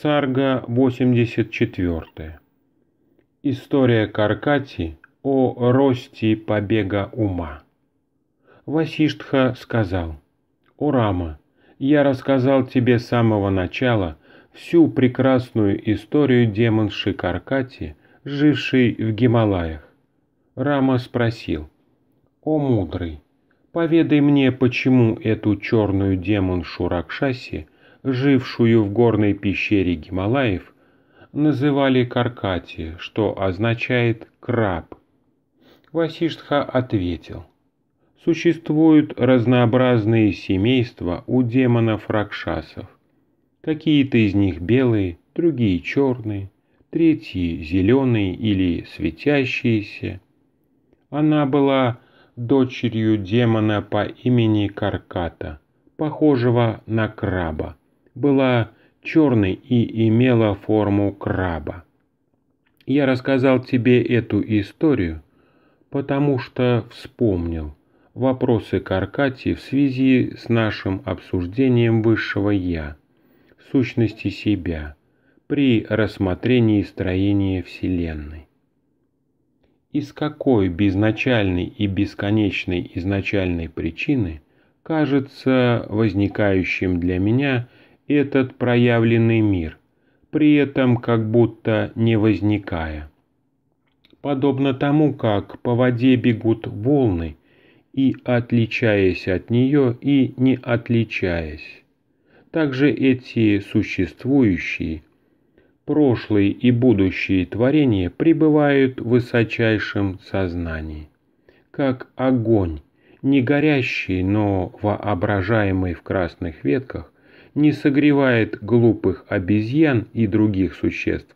Сарга 84. История Каркати о росте побега ума. Васиштха сказал, «О Рама, я рассказал тебе с самого начала всю прекрасную историю демонши Каркати, жившей в Гималаях». Рама спросил, «О мудрый, поведай мне, почему эту черную демоншу Ракшаси – жившую в горной пещере Гималаев, называли Каркати, что означает «краб». Васиштха ответил, существуют разнообразные семейства у демонов-ракшасов. Какие-то из них белые, другие черные, третьи зеленые или светящиеся. Она была дочерью демона по имени Карката, похожего на краба, была черной и имела форму краба. Я рассказал тебе эту историю, потому что вспомнил вопросы к Аркадии в связи с нашим обсуждением высшего «я», сущности себя, при рассмотрении строения Вселенной. Из какой безначальной и бесконечной изначальной причины кажется возникающим для меня – этот проявленный мир, при этом как будто не возникая. Подобно тому, как по воде бегут волны, и отличаясь от нее, и не отличаясь. Также эти существующие, прошлые и будущие творения пребывают в высочайшем сознании, как огонь, не горящий, но воображаемый в красных ветках, не согревает глупых обезьян и других существ.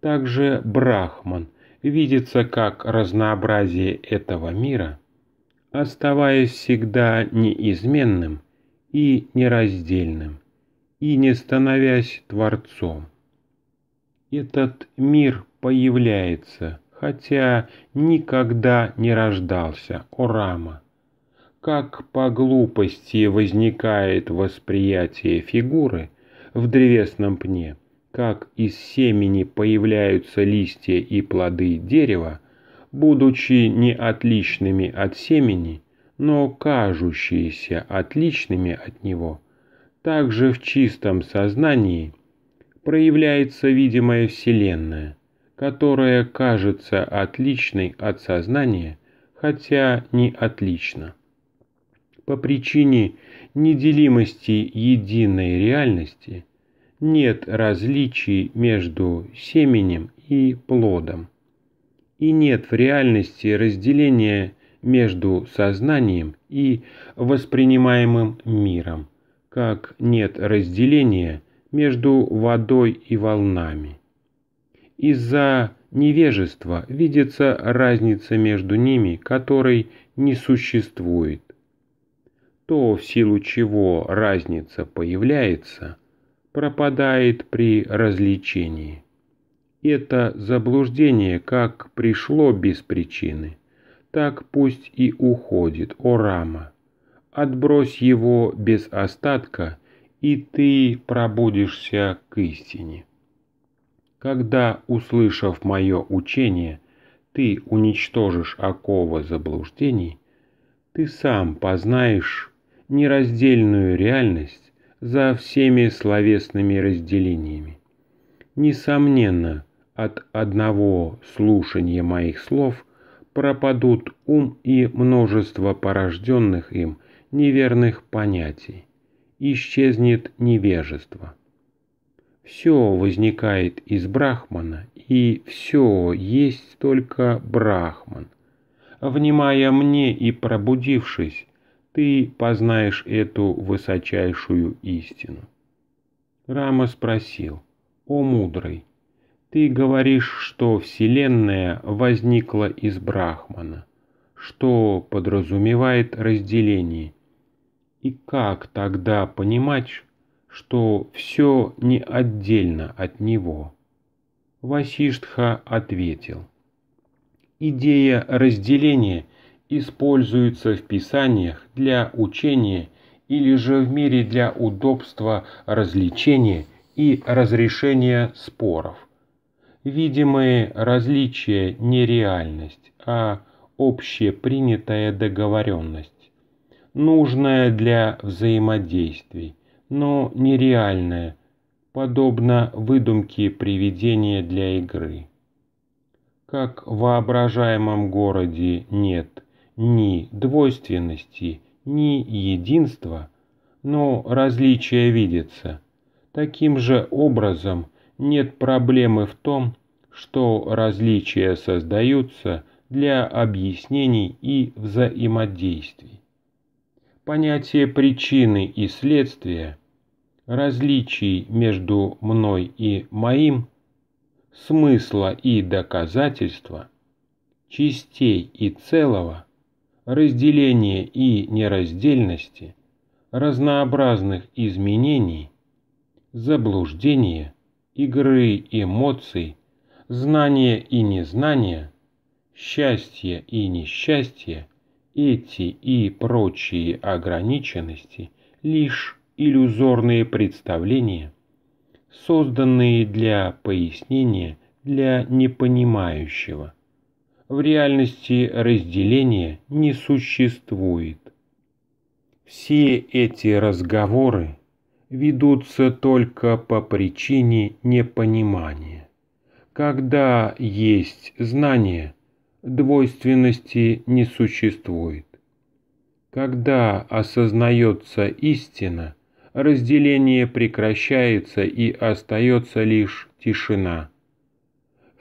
Также Брахман видится как разнообразие этого мира, оставаясь всегда неизменным и нераздельным, и не становясь Творцом. Этот мир появляется, хотя никогда не рождался, Орама, как по глупости возникает восприятие фигуры в древесном пне, как из семени появляются листья и плоды дерева, будучи не отличными от семени, но кажущиеся отличными от него, также в чистом сознании проявляется видимая Вселенная, которая кажется отличной от сознания, хотя не отлично по причине неделимости единой реальности нет различий между семенем и плодом, и нет в реальности разделения между сознанием и воспринимаемым миром, как нет разделения между водой и волнами. Из-за невежества видится разница между ними, которой не существует, то, в силу чего разница появляется, пропадает при развлечении. Это заблуждение как пришло без причины, так пусть и уходит, о рама. Отбрось его без остатка, и ты пробудешься к истине. Когда, услышав мое учение, ты уничтожишь оковы заблуждений, ты сам познаешь, нераздельную реальность за всеми словесными разделениями. Несомненно, от одного слушания моих слов пропадут ум и множество порожденных им неверных понятий, исчезнет невежество. Все возникает из брахмана, и все есть только брахман. Внимая мне и пробудившись, ты познаешь эту высочайшую истину. Рама спросил, «О мудрый, ты говоришь, что Вселенная возникла из Брахмана, что подразумевает разделение. И как тогда понимать, что все не отдельно от него?» Васиштха ответил, «Идея разделения – используется в писаниях для учения или же в мире для удобства развлечения и разрешения споров. Видимые различия не реальность, а общепринятая договоренность, нужная для взаимодействий, но нереальная, подобно выдумке привидения для игры. Как в воображаемом городе нет ни двойственности, ни единства, но различие видится. Таким же образом нет проблемы в том, что различия создаются для объяснений и взаимодействий. Понятие причины и следствия, различий между мной и моим, смысла и доказательства, частей и целого – разделения и нераздельности, разнообразных изменений, заблуждения, игры эмоций, знания и незнания, счастья и несчастья, эти и прочие ограниченности – лишь иллюзорные представления, созданные для пояснения для непонимающего – в реальности разделения не существует. Все эти разговоры ведутся только по причине непонимания. Когда есть знание, двойственности не существует. Когда осознается истина, разделение прекращается и остается лишь тишина –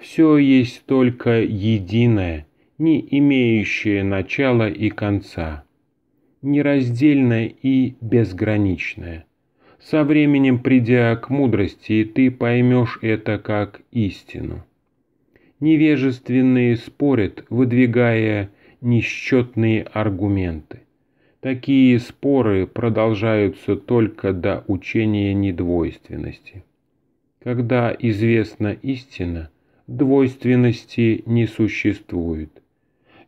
все есть только единое, не имеющее начала и конца, нераздельное и безграничное. Со временем, придя к мудрости, ты поймешь это как истину. Невежественные спорят, выдвигая несчетные аргументы. Такие споры продолжаются только до учения недвойственности. Когда известна истина, двойственности не существует.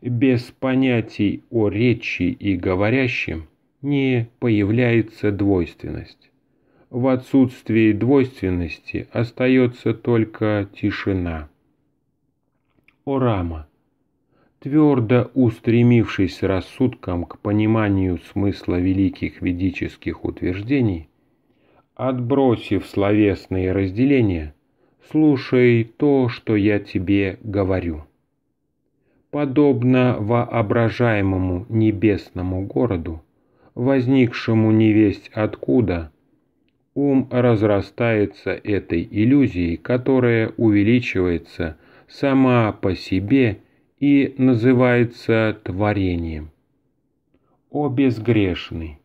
Без понятий о речи и говорящем не появляется двойственность. В отсутствии двойственности остается только тишина. Орама, твердо устремившись рассудком к пониманию смысла великих ведических утверждений, отбросив словесные разделения, слушай то, что я тебе говорю. Подобно воображаемому небесному городу, возникшему невесть откуда, ум разрастается этой иллюзией, которая увеличивается сама по себе и называется творением. О безгрешный,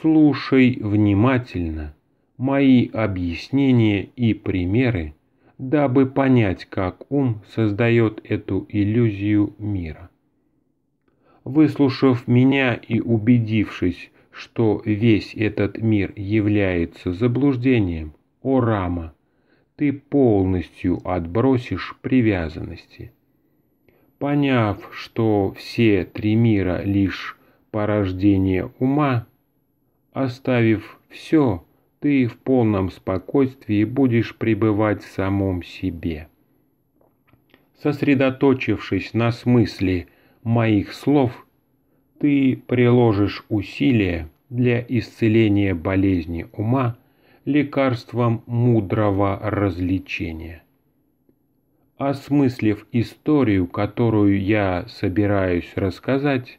слушай внимательно мои объяснения и примеры, дабы понять, как ум создает эту иллюзию мира. Выслушав меня и убедившись, что весь этот мир является заблуждением, о Рама, ты полностью отбросишь привязанности. Поняв, что все три мира лишь порождение ума, оставив все, ты в полном спокойствии будешь пребывать в самом себе. Сосредоточившись на смысле моих слов, ты приложишь усилия для исцеления болезни ума лекарством мудрого развлечения. Осмыслив историю, которую я собираюсь рассказать,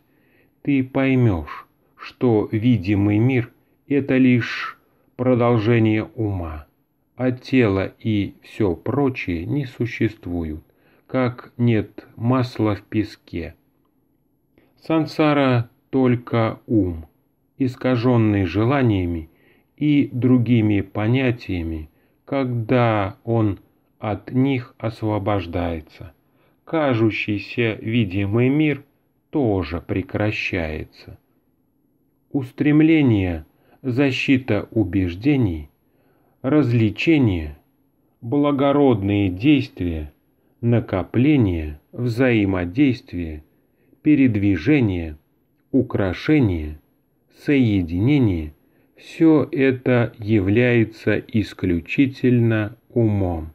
ты поймешь, что видимый мир – это лишь продолжение ума, а тело и все прочее не существуют, как нет масла в песке. Сансара – только ум, искаженный желаниями и другими понятиями, когда он от них освобождается. Кажущийся видимый мир тоже прекращается. Устремление – защита убеждений, развлечение, благородные действия, накопление, взаимодействие, передвижение, украшение, соединение – все это является исключительно умом.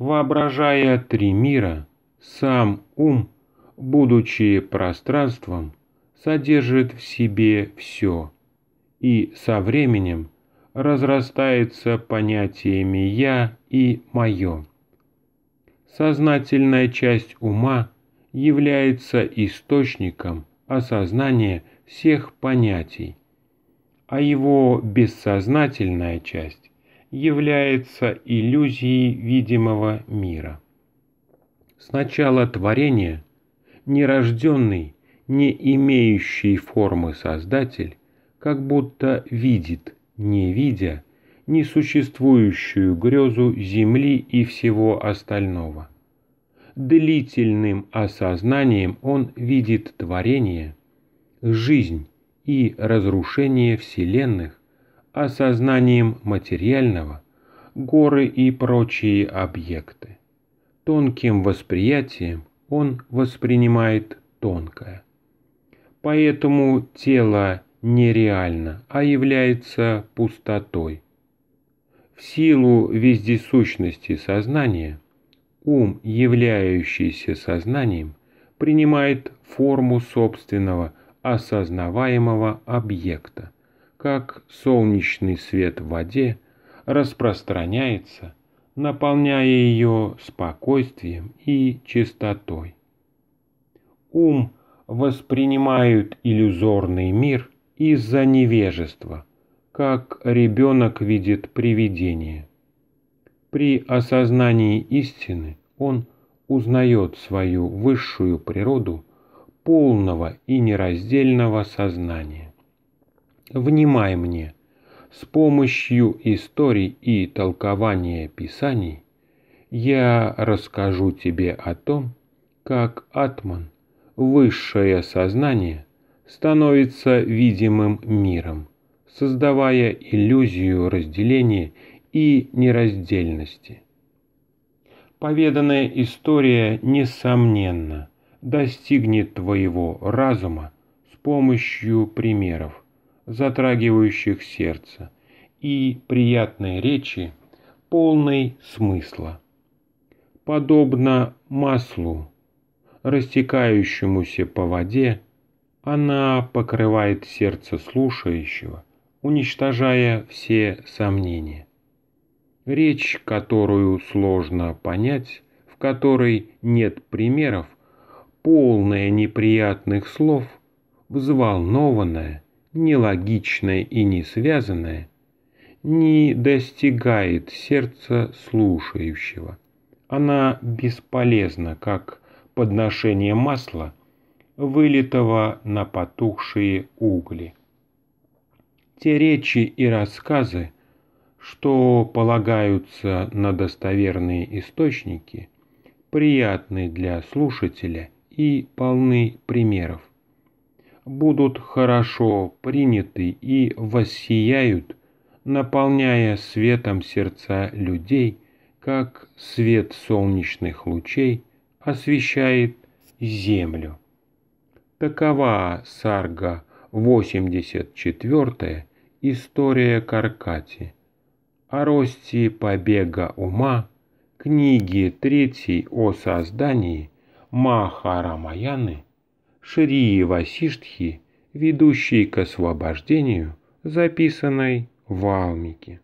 Воображая три мира, сам ум, будучи пространством, содержит в себе все – и со временем разрастается понятиями «я» и «моё». Сознательная часть ума является источником осознания всех понятий, а его бессознательная часть является иллюзией видимого мира. Сначала творение, нерожденный, не имеющий формы Создатель как будто видит, не видя, несуществующую грезу земли и всего остального. Длительным осознанием он видит творение, жизнь и разрушение вселенных, осознанием материального, горы и прочие объекты. Тонким восприятием он воспринимает тонкое. Поэтому тело нереально, а является пустотой. В силу вездесущности сознания ум, являющийся сознанием, принимает форму собственного осознаваемого объекта, как солнечный свет в воде распространяется, наполняя ее спокойствием и чистотой. Ум воспринимает иллюзорный мир из-за невежества, как ребенок видит привидение. При осознании истины он узнает свою высшую природу полного и нераздельного сознания. Внимай мне, с помощью историй и толкования писаний я расскажу тебе о том, как атман, высшее сознание, становится видимым миром, создавая иллюзию разделения и нераздельности. Поведанная история, несомненно, достигнет твоего разума с помощью примеров, затрагивающих сердце, и приятной речи, полной смысла. Подобно маслу, растекающемуся по воде, она покрывает сердце слушающего, уничтожая все сомнения. Речь, которую сложно понять, в которой нет примеров, полная неприятных слов, взволнованная, нелогичная и несвязанная, не достигает сердца слушающего. Она бесполезна, как подношение масла вылитого на потухшие угли. Те речи и рассказы, что полагаются на достоверные источники, приятны для слушателя и полны примеров. Будут хорошо приняты и воссияют, наполняя светом сердца людей, как свет солнечных лучей освещает землю. Такова сарга 84 «История Каркати» о росте побега ума, книги третьей о создании Махарамаяны, Шри Васиштхи, ведущей к освобождению, записанной в Алмике.